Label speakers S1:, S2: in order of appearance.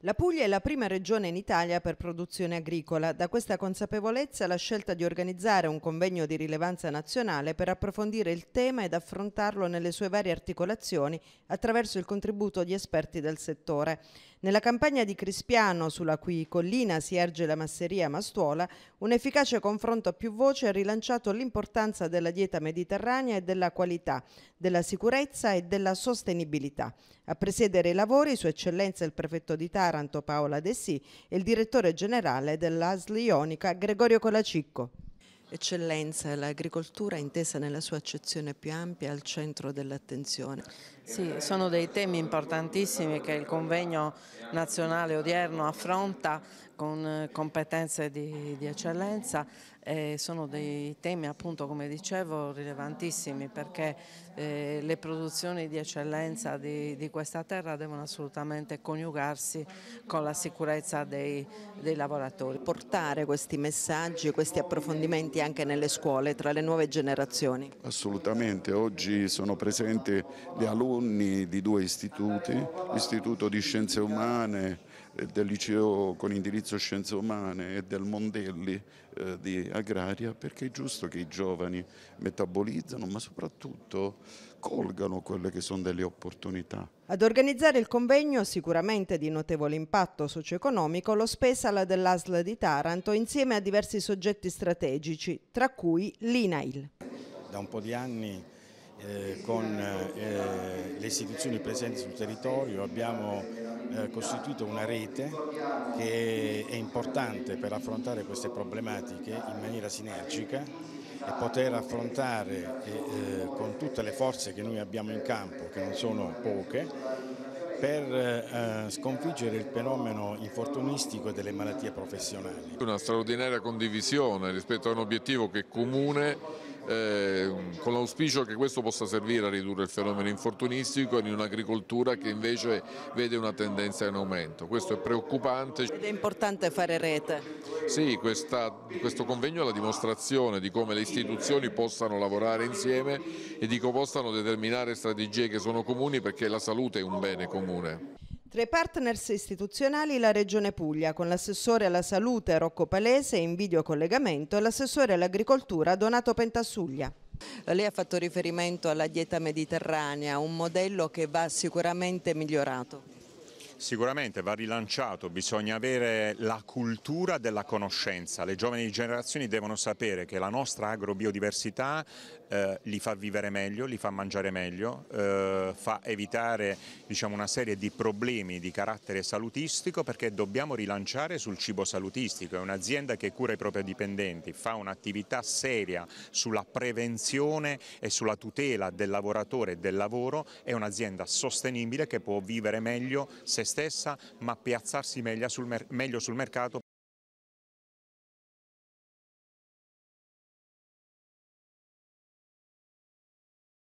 S1: La Puglia è la prima regione in Italia per produzione agricola. Da questa consapevolezza la scelta di organizzare un convegno di rilevanza nazionale per approfondire il tema ed affrontarlo nelle sue varie articolazioni attraverso il contributo di esperti del settore. Nella campagna di Crispiano, sulla cui collina si erge la masseria Mastuola, un efficace confronto a più voci ha rilanciato l'importanza della dieta mediterranea e della qualità, della sicurezza e della sostenibilità. A presiedere i lavori, Sua Eccellenza il prefetto di Taranto, Taranto Paola Dessì e il direttore generale dell'ASL Ionica Gregorio Colacicco. Eccellenza, l'agricoltura intesa nella sua accezione più ampia al centro dell'attenzione. Sì, sono dei temi importantissimi che il convegno nazionale odierno affronta con eh, competenze di, di eccellenza e sono dei temi appunto come dicevo rilevantissimi perché eh, le produzioni di eccellenza di, di, questa terra devono assolutamente coniugarsi con la sicurezza dei, dei lavoratori. Portare questi messaggi, questi approfondimenti anche nelle scuole tra le nuove generazioni?
S2: Assolutamente, oggi sono presenti gli alunni alunni di due istituti, l'Istituto di Scienze Umane eh, del liceo con indirizzo Scienze Umane e del Mondelli eh, di Agraria, perché è giusto che i giovani metabolizzano, ma soprattutto colgano quelle che sono delle opportunità.
S1: Ad organizzare il convegno, sicuramente di notevole impatto socio-economico, lo Spesala dell'ASL di Taranto insieme a diversi soggetti strategici, tra cui l'INAIL.
S3: Da un po' di anni eh, con eh, le istituzioni presenti sul territorio abbiamo eh, costituito una rete che è importante per affrontare queste problematiche in maniera sinergica e poter affrontare con tutte le forze che noi abbiamo in campo, che non sono poche, per eh, sconfiggere il fenomeno infortunistico delle malattie professionali.
S4: Una straordinaria condivisione rispetto a un obiettivo che è comune eh, con l'auspicio che questo possa servire a ridurre il fenomeno infortunistico in un'agricoltura che invece vede una tendenza in aumento. Questo è preoccupante. Ed
S1: è importante fare rete.
S4: Sì, questa, questo convegno è la dimostrazione di come le istituzioni possano lavorare insieme e di come possano determinare strategie che sono comuni perché la salute è un bene comune.
S1: Tra i partners istituzionali la Regione Puglia, con l'assessore alla salute Rocco Palese in videocollegamento e l'assessore all'agricoltura Donato Pentassuglia. Lei ha fatto riferimento alla dieta mediterranea, un modello che va sicuramente migliorato.
S5: Sicuramente va rilanciato, bisogna avere la cultura della conoscenza, le giovani generazioni devono sapere che la nostra agrobiodiversità eh, li fa vivere meglio, li fa mangiare meglio, eh, fa evitare diciamo, una serie di problemi di carattere salutistico perché dobbiamo rilanciare sul cibo salutistico, è un'azienda che cura i propri dipendenti, fa un'attività seria sulla prevenzione e sulla tutela del lavoratore e del lavoro, è un'azienda sostenibile che può vivere meglio se stessa ma piazzarsi meglio sul mercato